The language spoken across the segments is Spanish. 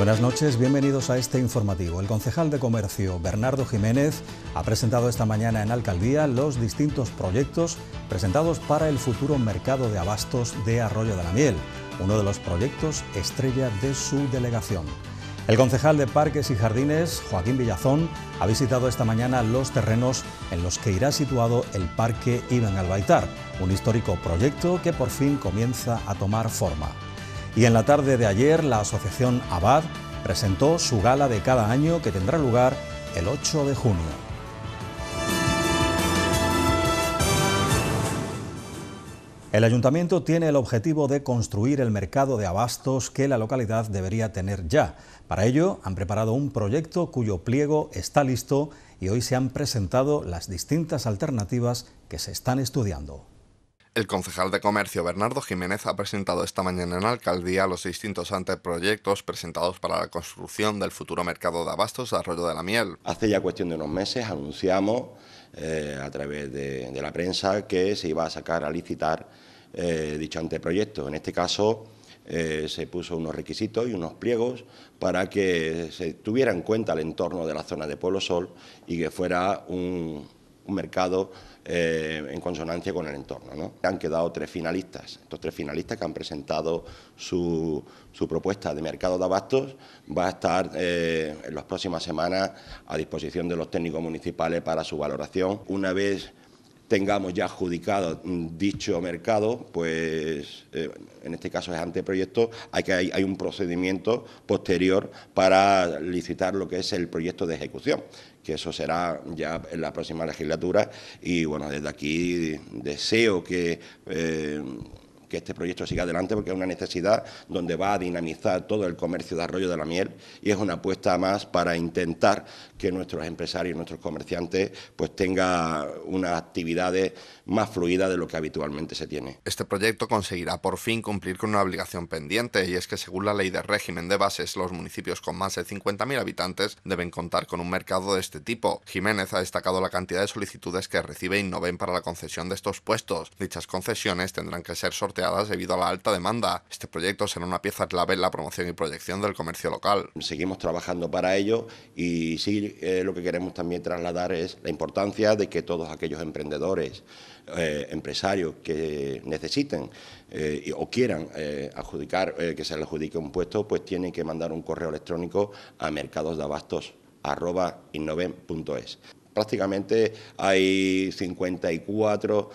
Buenas noches, bienvenidos a este informativo. El concejal de Comercio, Bernardo Jiménez, ha presentado esta mañana en Alcaldía los distintos proyectos presentados para el futuro mercado de abastos de Arroyo de la Miel, uno de los proyectos estrella de su delegación. El concejal de Parques y Jardines, Joaquín Villazón, ha visitado esta mañana los terrenos en los que irá situado el Parque Iván Albaitar, un histórico proyecto que por fin comienza a tomar forma. Y en la tarde de ayer, la Asociación Abad presentó su gala de cada año que tendrá lugar el 8 de junio. El ayuntamiento tiene el objetivo de construir el mercado de abastos que la localidad debería tener ya. Para ello han preparado un proyecto cuyo pliego está listo y hoy se han presentado las distintas alternativas que se están estudiando. El concejal de Comercio Bernardo Jiménez ha presentado esta mañana en la alcaldía los distintos anteproyectos presentados para la construcción del futuro mercado de abastos de Arroyo de la Miel. Hace ya cuestión de unos meses anunciamos eh, a través de, la prensa que se iba a sacar a licitar eh, dicho anteproyecto. En este caso eh, se puso unos requisitos y unos pliegos para que se tuviera en cuenta el entorno de la zona de Pueblo Sol y que fuera un un mercado eh, en consonancia con el entorno. Han quedado tres finalistas. Estos tres finalistas que han presentado su, propuesta de mercado de abastos va a estar eh, en las próximas semanas a disposición de los técnicos municipales para su valoración. Una vez tengamos ya adjudicado mm, dicho mercado, pues eh, en este caso es anteproyecto, hay, hay, un procedimiento posterior para licitar lo que es el proyecto de ejecución, que eso será ya en la próxima legislatura y bueno, desde aquí deseo que... Eh, que este proyecto siga adelante porque es una necesidad donde va a dinamizar todo el comercio de arroyo de la miel y es una apuesta más para intentar que nuestros empresarios, nuestros comerciantes, pues tenga unas actividades más fluidas de lo que habitualmente se tiene. Este proyecto conseguirá por fin cumplir con una obligación pendiente y es que según la ley de régimen de bases, los municipios con más de 50.000 habitantes deben contar con un mercado de este tipo. Jiménez ha destacado la cantidad de solicitudes que recibe Innoven para la concesión de estos puestos. Dichas concesiones tendrán que ser sorteadas debido a la alta demanda. Este proyecto será una pieza clave en la promoción y proyección del comercio local. Seguimos trabajando para ello y sí eh, lo que queremos también trasladar es la importancia de que todos aquellos emprendedores, eh, empresarios que necesiten eh, o quieran adjudicar, que se les adjudique un puesto, pues tienen que mandar un correo electrónico a mercadosdabastos.innoven.es prácticamente hay 54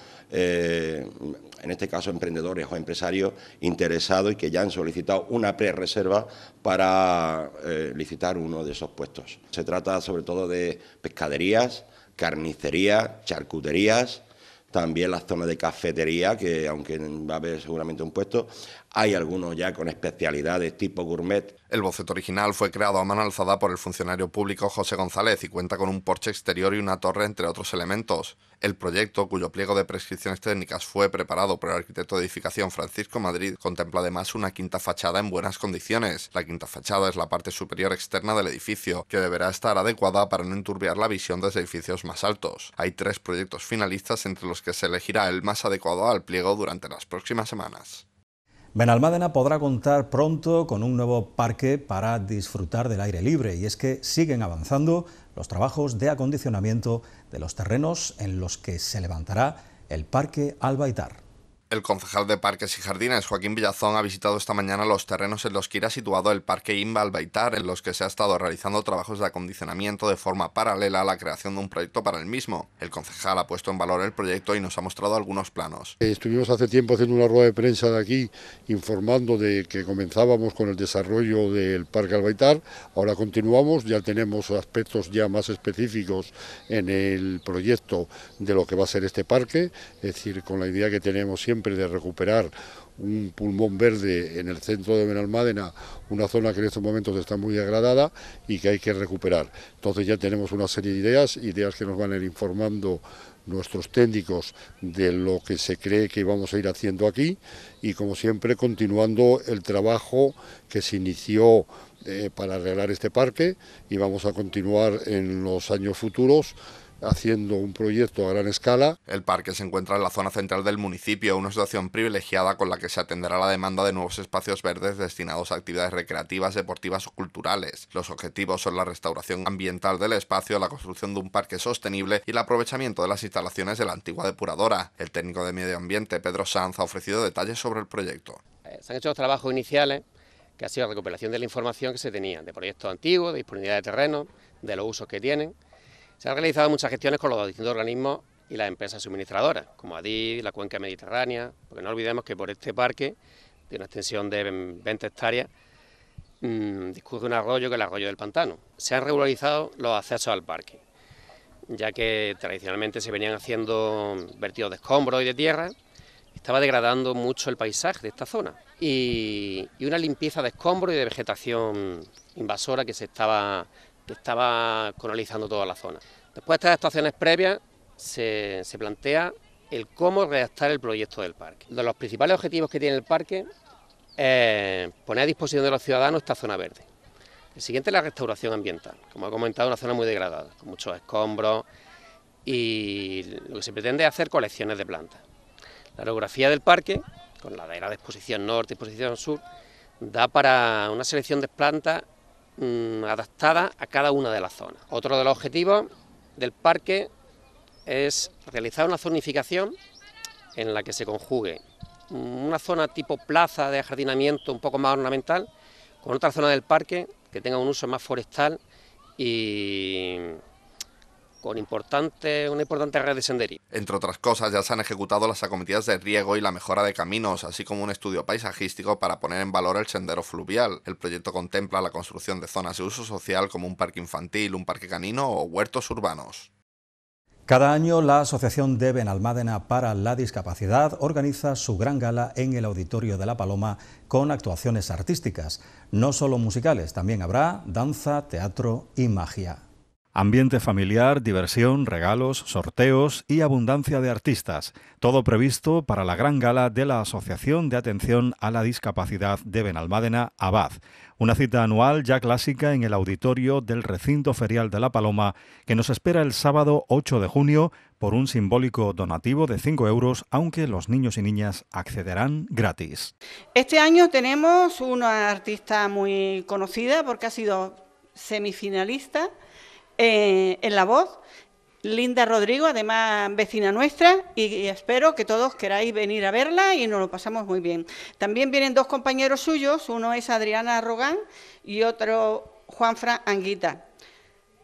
en este caso emprendedores o empresarios interesados y que ya han solicitado una pre-reserva para eh, licitar uno de esos puestos. Se trata sobre todo de pescaderías, carnicerías, charcuterías, también las zonas de cafetería, que aunque va a haber seguramente un puesto, hay algunos ya con especialidades tipo gourmet. El boceto original fue creado a mano alzada por el funcionario público José González y cuenta con un porche exterior y una torre, entre otros elementos. El proyecto, cuyo pliego de prescripciones técnicas fue preparado por el arquitecto de edificación Francisco Madrid, contempla además una quinta fachada en buenas condiciones. La quinta fachada es la parte superior externa del edificio, que deberá estar adecuada para no enturbiar la visión desde edificios más altos. Hay tres proyectos finalistas entre los que se elegirá el más adecuado al pliego durante las próximas semanas. Benalmádena podrá contar pronto con un nuevo parque para disfrutar del aire libre y es que siguen avanzando los trabajos de acondicionamiento de los terrenos en los que se levantará el Parque Albaitar. El concejal de Parques y Jardines, Joaquín Villazón, ha visitado esta mañana los terrenos en los que irá situado el Parque Imba en los que se ha estado realizando trabajos de acondicionamiento de forma paralela a la creación de un proyecto para el mismo. El concejal ha puesto en valor el proyecto y nos ha mostrado algunos planos. Eh, estuvimos hace tiempo haciendo una rueda de prensa de aquí informando de que comenzábamos con el desarrollo del Parque Albaitar. Ahora continuamos, ya tenemos aspectos ya más específicos en el proyecto de lo que va a ser este parque, es decir, con la idea que tenemos siempre siempre de recuperar un pulmón verde en el centro de Benalmádena, una zona que en estos momentos está muy degradada y que hay que recuperar. Entonces ya tenemos una serie de ideas, ideas que nos van a ir informando nuestros técnicos de lo que se cree que vamos a ir haciendo aquí y como siempre continuando el trabajo que se inició eh, para arreglar este parque y vamos a continuar en los años futuros haciendo un proyecto a gran escala. El parque se encuentra en la zona central del municipio, una situación privilegiada con la que se atenderá la demanda de nuevos espacios verdes destinados a actividades recreativas, deportivas o culturales. Los objetivos son la restauración ambiental del espacio, la construcción de un parque sostenible y el aprovechamiento de las instalaciones de la antigua depuradora. El técnico de medio ambiente, Pedro Sanz, ha ofrecido detalles sobre el proyecto. Eh, se han hecho los trabajos iniciales que ha sido la recuperación de la información que se tenía, de proyectos antiguos, de disponibilidad de terreno, de los usos que tienen, se han realizado muchas gestiones con los distintos organismos y las empresas suministradoras, como ADI, la Cuenca Mediterránea, porque no olvidemos que por este parque, de una extensión de 20 hectáreas, mm, discurre un arroyo que es el arroyo del pantano. Se han regularizado los accesos al parque, ya que tradicionalmente se venían haciendo vertidos de escombros y de tierra, estaba degradando mucho el paisaje de esta zona, y, y una limpieza de escombros y de vegetación invasora que se estaba estaba colonizando toda la zona. Después de estas actuaciones previas, se, plantea el cómo redactar el proyecto del parque. Uno de los principales objetivos que tiene el parque es poner a disposición de los ciudadanos esta zona verde. El siguiente es la restauración ambiental, como ha comentado, una zona muy degradada, con muchos escombros y lo que se pretende es hacer colecciones de plantas. La orografía del parque, con la de la exposición norte y exposición sur, da para una selección de plantas Mm, ...adaptada a cada una de las zonas. Otro de los objetivos del parque es realizar una zonificación en la que se conjugue una zona tipo plaza de ajardinamiento... un poco más ornamental con otra zona del parque que tenga un uso más forestal y, con una importante red de sendería". Entre otras cosas, ya se han ejecutado las acometidas de riego y la mejora de caminos, así como un estudio paisajístico para poner en valor el sendero fluvial. El proyecto contempla la construcción de zonas de uso social como un parque infantil, un parque canino o huertos urbanos. Cada año la Asociación de Benalmádena para la Discapacidad organiza su gran gala en el Auditorio de la Paloma con actuaciones artísticas, no solo musicales, también habrá danza, teatro y magia. Ambiente familiar, diversión, regalos, sorteos y abundancia de artistas. Todo previsto para la gran gala de la Asociación de Atención a la Discapacidad de Benalmádena, Abad. Una cita anual ya clásica en el auditorio del recinto ferial de La Paloma, que nos espera el sábado 8 de junio por un simbólico donativo de 5 euros, aunque los niños y niñas accederán gratis. Este año tenemos una artista muy conocida porque ha sido semifinalista eh, en la voz. Linda Rodrigo, además vecina nuestra, y, espero que todos queráis venir a verla y nos lo pasamos muy bien. También vienen dos compañeros suyos, uno es Adriana Rogán y otro Juanfra Anguita.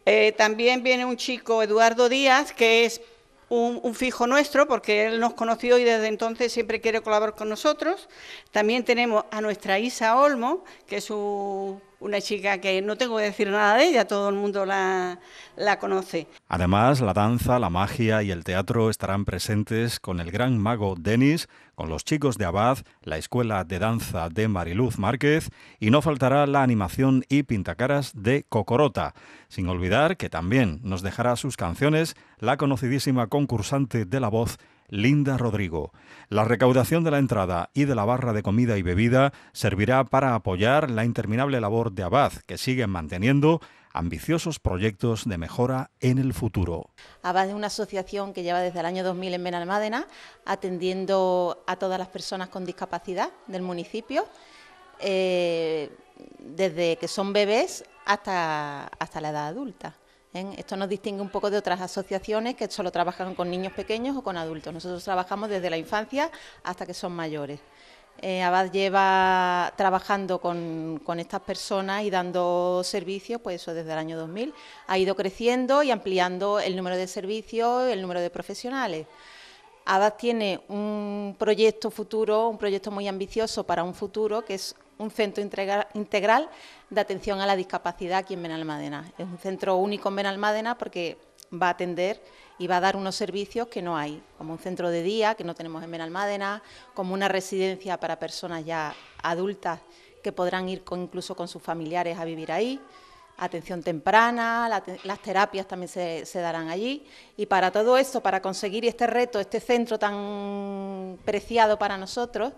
Eh, también viene un chico, Eduardo Díaz, que es un, un, fijo nuestro, porque él nos conoció y desde entonces siempre quiere colaborar con nosotros. También tenemos a nuestra Isa Olmo, que es su una chica que no tengo que decir nada de ella, todo el mundo la, la conoce. Además, la danza, la magia y el teatro estarán presentes con el gran mago Denis, con los chicos de Abad, la escuela de danza de Mariluz Márquez y no faltará la animación y pintacaras de Cocorota. Sin olvidar que también nos dejará sus canciones la conocidísima concursante de la voz Linda Rodrigo. La recaudación de la entrada y de la barra de comida y bebida servirá para apoyar la interminable labor de Abad, que sigue manteniendo ambiciosos proyectos de mejora en el futuro. Abad es una asociación que lleva desde el año 2000 en Benalmádena, atendiendo a todas las personas con discapacidad del municipio, eh, desde que son bebés hasta la edad adulta. ¿eh? Esto nos distingue un poco de otras asociaciones que solo trabajan con niños pequeños o con adultos. Nosotros trabajamos desde la infancia hasta que son mayores. Eh, Abad lleva trabajando con, con, estas personas y dando servicios, pues eso desde el año 2000. Ha ido creciendo y ampliando el número de servicios, el número de profesionales. ADAS tiene un proyecto futuro, un proyecto muy ambicioso para un futuro, que es un centro integral de atención a la discapacidad aquí en Benalmádena. Es un centro único en Benalmádena porque va a atender y va a dar unos servicios que no hay, como un centro de día que no tenemos en Benalmádena, como una residencia para personas ya adultas que podrán ir incluso con sus familiares a vivir ahí, atención temprana, las terapias también se, darán allí. Y para todo esto, para conseguir este reto, este centro tan preciado para nosotros,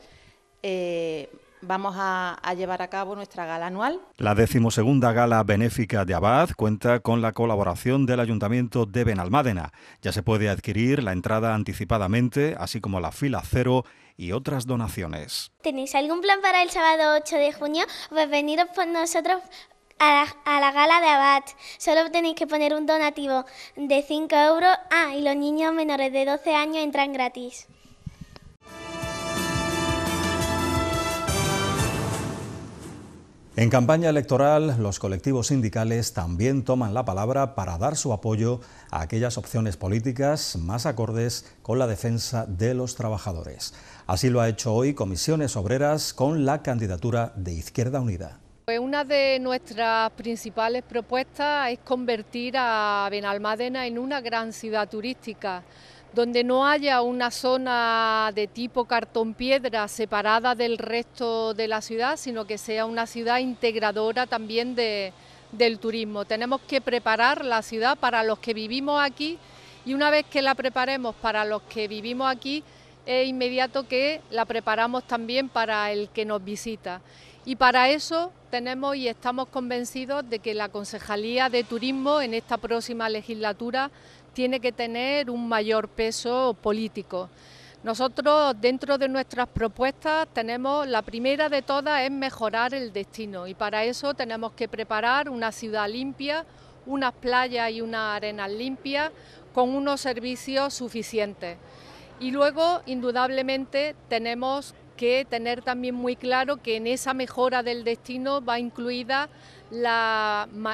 eh, vamos a, llevar a cabo nuestra gala anual. La decimosegunda gala benéfica de Abad cuenta con la colaboración del Ayuntamiento de Benalmádena. Ya se puede adquirir la entrada anticipadamente, así como la fila cero y otras donaciones. ¿Tenéis algún plan para el sábado 8 de junio? Pues veniros por nosotros a la, gala de Abad. Solo tenéis que poner un donativo de 5 euros. Ah, y los niños menores de 12 años entran gratis. En campaña electoral, los colectivos sindicales también toman la palabra para dar su apoyo a aquellas opciones políticas más acordes con la defensa de los trabajadores. Así lo ha hecho hoy Comisiones Obreras con la candidatura de Izquierda Unida. Pues una de nuestras principales propuestas es convertir a Benalmádena en una gran ciudad turística, donde no haya una zona de tipo cartón piedra separada del resto de la ciudad, sino que sea una ciudad integradora también del turismo. Tenemos que preparar la ciudad para los que vivimos aquí y una vez que la preparemos para los que vivimos aquí, es inmediato que la preparamos también para el que nos visita. Y para eso tenemos y estamos convencidos de que la Concejalía de Turismo en esta próxima legislatura tiene que tener un mayor peso político. Nosotros dentro de nuestras propuestas tenemos, la primera de todas es mejorar el destino y para eso tenemos que preparar una ciudad limpia, unas playas y unas arenas limpias con unos servicios suficientes. Y luego, indudablemente, tenemos que tener también muy claro que en esa mejora del destino va incluida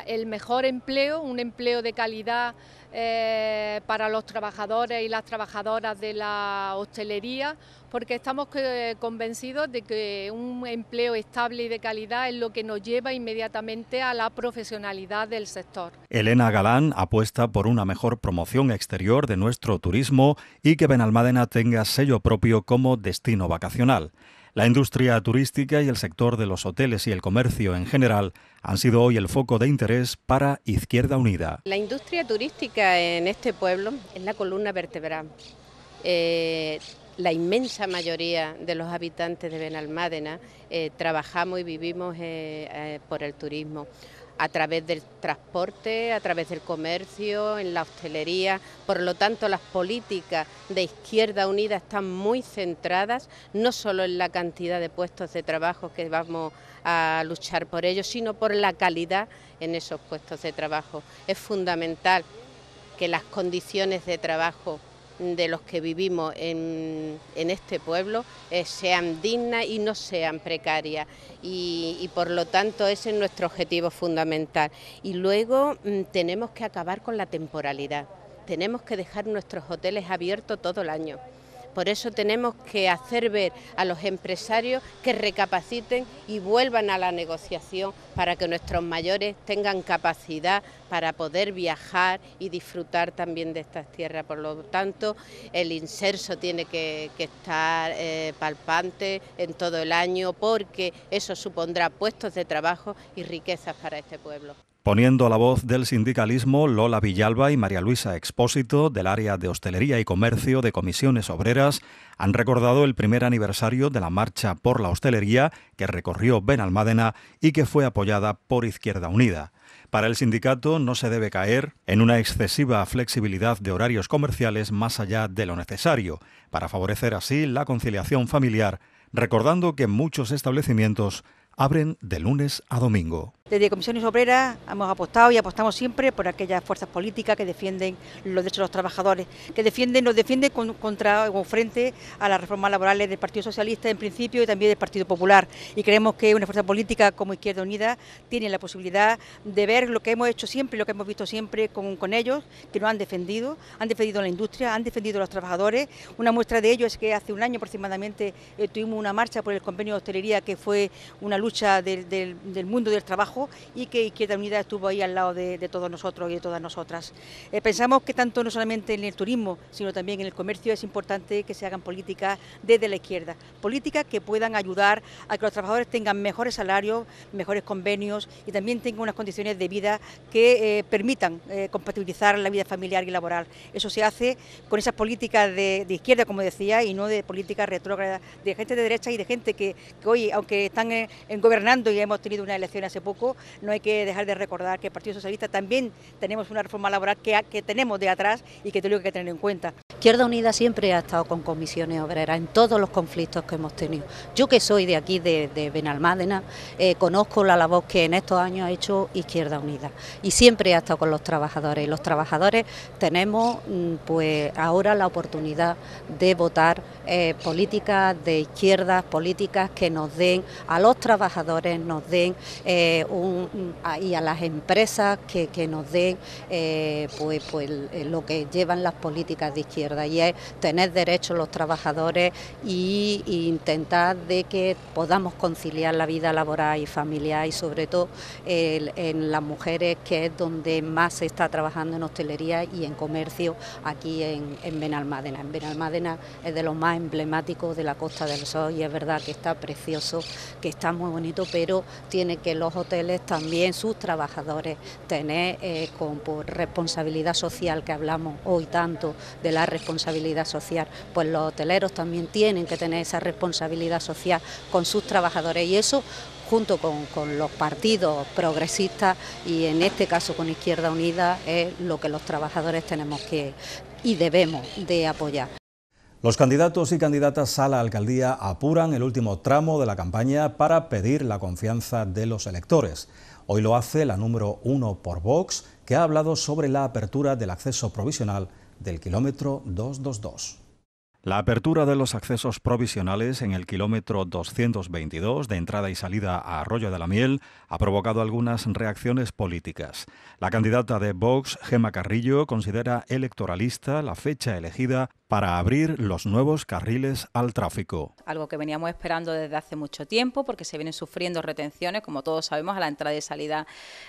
el mejor empleo, un empleo de calidad eh, para los trabajadores y las trabajadoras de la hostelería, porque estamos eh, convencidos de que un empleo estable y de calidad es lo que nos lleva inmediatamente a la profesionalidad del sector. Elena Galán apuesta por una mejor promoción exterior de nuestro turismo y que Benalmádena tenga sello propio como destino vacacional. La industria turística y el sector de los hoteles y el comercio en general han sido hoy el foco de interés para Izquierda Unida. La industria turística en este pueblo es la columna vertebral. Eh, la inmensa mayoría de los habitantes de Benalmádena eh, trabajamos y vivimos eh, por el turismo a través del transporte, a través del comercio, en la hostelería. Por lo tanto, las políticas de Izquierda Unida están muy centradas, no solo en la cantidad de puestos de trabajo que vamos a luchar por ellos, sino por la calidad en esos puestos de trabajo. Es fundamental que las condiciones de trabajo de los que vivimos en, este pueblo eh, sean dignas y no sean precarias. Y, por lo tanto ese es nuestro objetivo fundamental. Y luego mm, tenemos que acabar con la temporalidad. Tenemos que dejar nuestros hoteles abiertos todo el año. Por eso tenemos que hacer ver a los empresarios que recapaciten y vuelvan a la negociación para que nuestros mayores tengan capacidad para poder viajar y disfrutar también de estas tierras. Por lo tanto, el inserso tiene que, estar eh, palpante en todo el año porque eso supondrá puestos de trabajo y riquezas para este pueblo. Poniendo la voz del sindicalismo, Lola Villalba y María Luisa Expósito, del área de hostelería y comercio de comisiones obreras, han recordado el primer aniversario de la Marcha por la Hostelería que recorrió Benalmádena y que fue apoyada por Izquierda Unida. Para el sindicato no se debe caer en una excesiva flexibilidad de horarios comerciales más allá de lo necesario, para favorecer así la conciliación familiar, recordando que muchos establecimientos abren de lunes a domingo. Desde Comisiones Obreras hemos apostado y apostamos siempre por aquellas fuerzas políticas que defienden los derechos de los trabajadores, que defienden, nos defienden contra o frente a las reformas laborales del Partido Socialista en principio y también del Partido Popular. Y creemos que una fuerza política como Izquierda Unida tiene la posibilidad de ver lo que hemos hecho siempre, lo que hemos visto siempre con, con ellos, que nos han defendido, han defendido la industria, han defendido a los trabajadores. Una muestra de ello es que hace un año aproximadamente eh, tuvimos una marcha por el convenio de hostelería que fue una lucha del mundo del trabajo y que Izquierda Unida estuvo ahí al lado de, todos nosotros y de todas nosotras. Eh, pensamos que tanto no solamente en el turismo, sino también en el comercio es importante que se hagan políticas desde la izquierda, políticas que puedan ayudar a que los trabajadores tengan mejores salarios, mejores convenios y también tengan unas condiciones de vida que eh, permitan eh, compatibilizar la vida familiar y laboral. Eso se hace con esas políticas de, izquierda, como decía, y no de políticas retrógradas de gente de derecha y de gente que, hoy, aunque están gobernando y hemos tenido una elección hace poco, no hay que dejar de recordar que el Partido Socialista también tenemos una reforma laboral que, tenemos de atrás y que tenemos que tener en cuenta. Izquierda Unida siempre ha estado con comisiones obreras en todos los conflictos que hemos tenido. Yo que soy de aquí, de, Benalmádena, eh, conozco la labor que en estos años ha hecho Izquierda Unida y siempre ha estado con los trabajadores. Los trabajadores tenemos mm, pues ahora la oportunidad de votar eh, políticas de izquierdas, políticas que nos den a los trabajadores, nos den eh, y a las empresas que, nos den eh, pues, pues, lo que llevan las políticas de izquierda y es tener derechos los trabajadores y, intentar de que podamos conciliar la vida laboral y familiar y sobre todo en las mujeres que es donde más se está trabajando en hostelería y en comercio aquí en, en Benalmádena. En Benalmádena es de los más emblemáticos de la Costa del Sol y es verdad que está precioso, que está muy bonito, pero tiene que los hoteles también sus trabajadores, tener eh, con responsabilidad social que hablamos hoy tanto de la responsabilidad social, pues los hoteleros también tienen que tener esa responsabilidad social con sus trabajadores y eso junto con, con, los partidos progresistas y en este caso con Izquierda Unida es lo que los trabajadores tenemos que y debemos de apoyar. Los candidatos y candidatas a la alcaldía apuran el último tramo de la campaña para pedir la confianza de los electores. Hoy lo hace la número uno por Vox, que ha hablado sobre la apertura del acceso provisional del kilómetro 222. La apertura de los accesos provisionales en el kilómetro 222 de entrada y salida a Arroyo de la Miel ha provocado algunas reacciones políticas. La candidata de Vox, Gemma Carrillo, considera electoralista la fecha elegida para abrir los nuevos carriles al tráfico. Algo que veníamos esperando desde hace mucho tiempo porque se vienen sufriendo retenciones, como todos sabemos, a la entrada y salida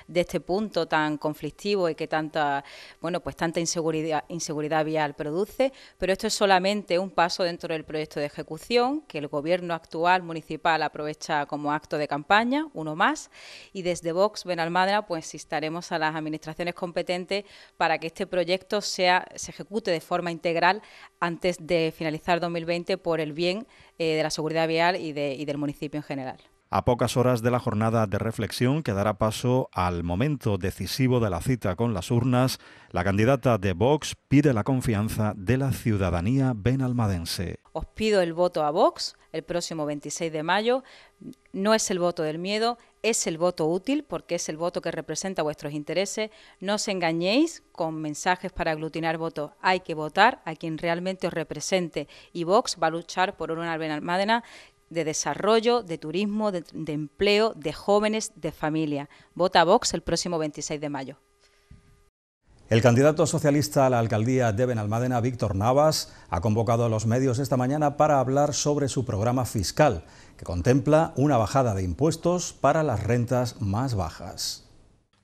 de este punto tan conflictivo y que tanta, bueno, pues tanta inseguridad, inseguridad vial produce, pero esto es solamente un paso dentro del proyecto de ejecución que el gobierno actual municipal aprovecha como acto de campaña, uno más, y desde Vox Benalmádena pues instaremos a las administraciones competentes para que este proyecto sea, se ejecute de forma integral antes de finalizar 2020 por el bien eh, de la seguridad vial y del municipio en general a pocas horas de la jornada de reflexión que dará paso al momento decisivo de la cita con las urnas, la candidata de Vox pide la confianza de la ciudadanía benalmadense. Os pido el voto a Vox el próximo 26 de mayo. No es el voto del miedo, es el voto útil porque es el voto que representa vuestros intereses. No os engañéis con mensajes para aglutinar votos. Hay que votar a quien realmente os represente y Vox va a luchar por una Benalmádena de desarrollo, de turismo, de, empleo, de jóvenes, de familia. Vota Vox el próximo 26 de mayo. El candidato socialista a la alcaldía de Benalmádena, Víctor Navas, ha convocado a los medios esta mañana para hablar sobre su programa fiscal, que contempla una bajada de impuestos para las rentas más bajas.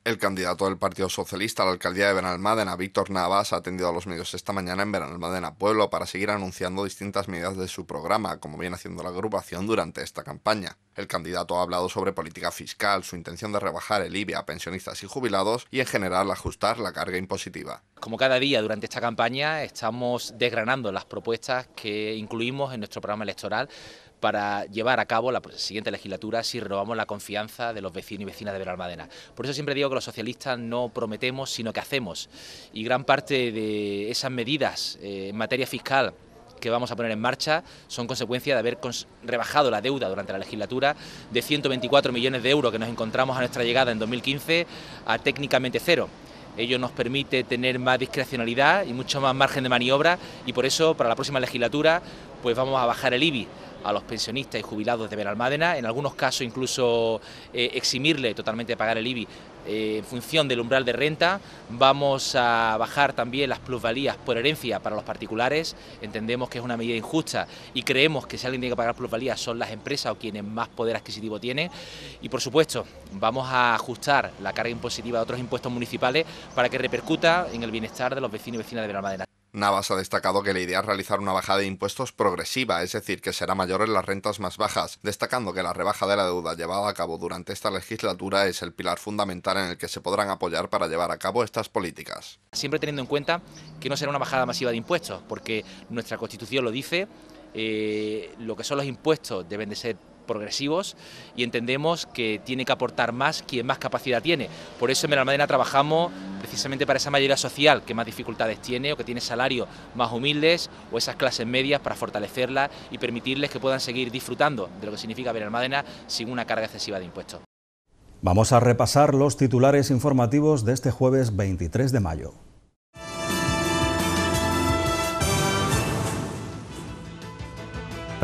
El candidato del Partido Socialista a la alcaldía de Benalmádena, Víctor Navas, ha atendido a los medios esta mañana en Benalmádena Pueblo para seguir anunciando distintas medidas de su programa, como viene haciendo la agrupación durante esta campaña. El candidato ha hablado sobre política fiscal, su intención de rebajar el IBI a pensionistas y jubilados y en general ajustar la carga impositiva como cada día durante esta campaña, estamos desgranando las propuestas que incluimos en nuestro programa electoral para llevar a cabo la siguiente legislatura si renovamos la confianza de los vecinos y vecinas de Madena. Por eso siempre digo que los socialistas no prometemos, sino que hacemos. Y gran parte de esas medidas eh, en materia fiscal que vamos a poner en marcha son consecuencia de haber rebajado la deuda durante la legislatura de 124 millones de euros que nos encontramos a nuestra llegada en 2015 a técnicamente cero. Ello nos permite tener más discrecionalidad y mucho más margen de maniobra y por eso para la próxima legislatura pues vamos a bajar el IBI a los pensionistas y jubilados de Benalmádena, en algunos casos incluso eh, eximirle totalmente de pagar el IBI eh, en función del umbral de renta. Vamos a bajar también las plusvalías por herencia para los particulares. Entendemos que es una medida injusta y creemos que si alguien tiene que pagar plusvalías son las empresas o quienes más poder adquisitivo tienen. Y por supuesto, vamos a ajustar la carga impositiva de otros impuestos municipales para que repercuta en el bienestar de los vecinos y vecinas de Benalmádena. Navas ha destacado que la idea es realizar una bajada de impuestos progresiva, es decir, que será mayor en las rentas más bajas, destacando que la rebaja de la deuda llevada a cabo durante esta legislatura es el pilar fundamental en el que se podrán apoyar para llevar a cabo estas políticas. Siempre teniendo en cuenta que no será una bajada masiva de impuestos, porque nuestra Constitución lo dice, eh, lo que son los impuestos deben de ser progresivos y entendemos que tiene que aportar más quien más capacidad tiene. Por eso en Benalmádena trabajamos precisamente para esa mayoría social que más dificultades tiene o que tiene salarios más humildes o esas clases medias para fortalecerla y permitirles que puedan seguir disfrutando de lo que significa Benalmádena sin una carga excesiva de impuestos. Vamos a repasar los titulares informativos de este jueves 23 de mayo.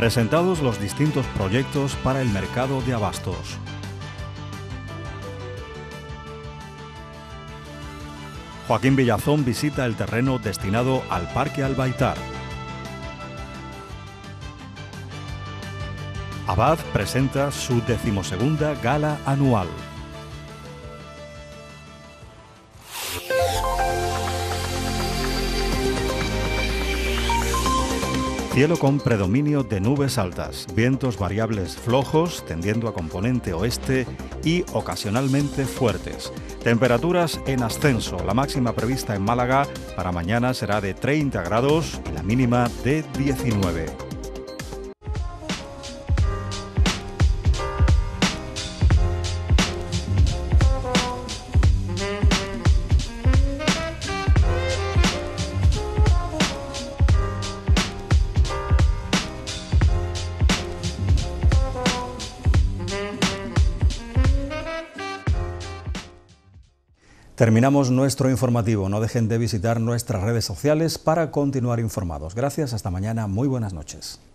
presentados los distintos proyectos para el mercado de abastos. Joaquín Villazón visita el terreno destinado al Parque Albaitar. Abad presenta su decimosegunda gala anual. Cielo con predominio de nubes altas, vientos variables flojos tendiendo a componente oeste y ocasionalmente fuertes. Temperaturas en ascenso. La máxima prevista en Málaga para mañana será de 30 grados y la mínima de 19. Terminamos nuestro informativo. No dejen de visitar nuestras redes sociales para continuar informados. Gracias, hasta mañana. Muy buenas noches.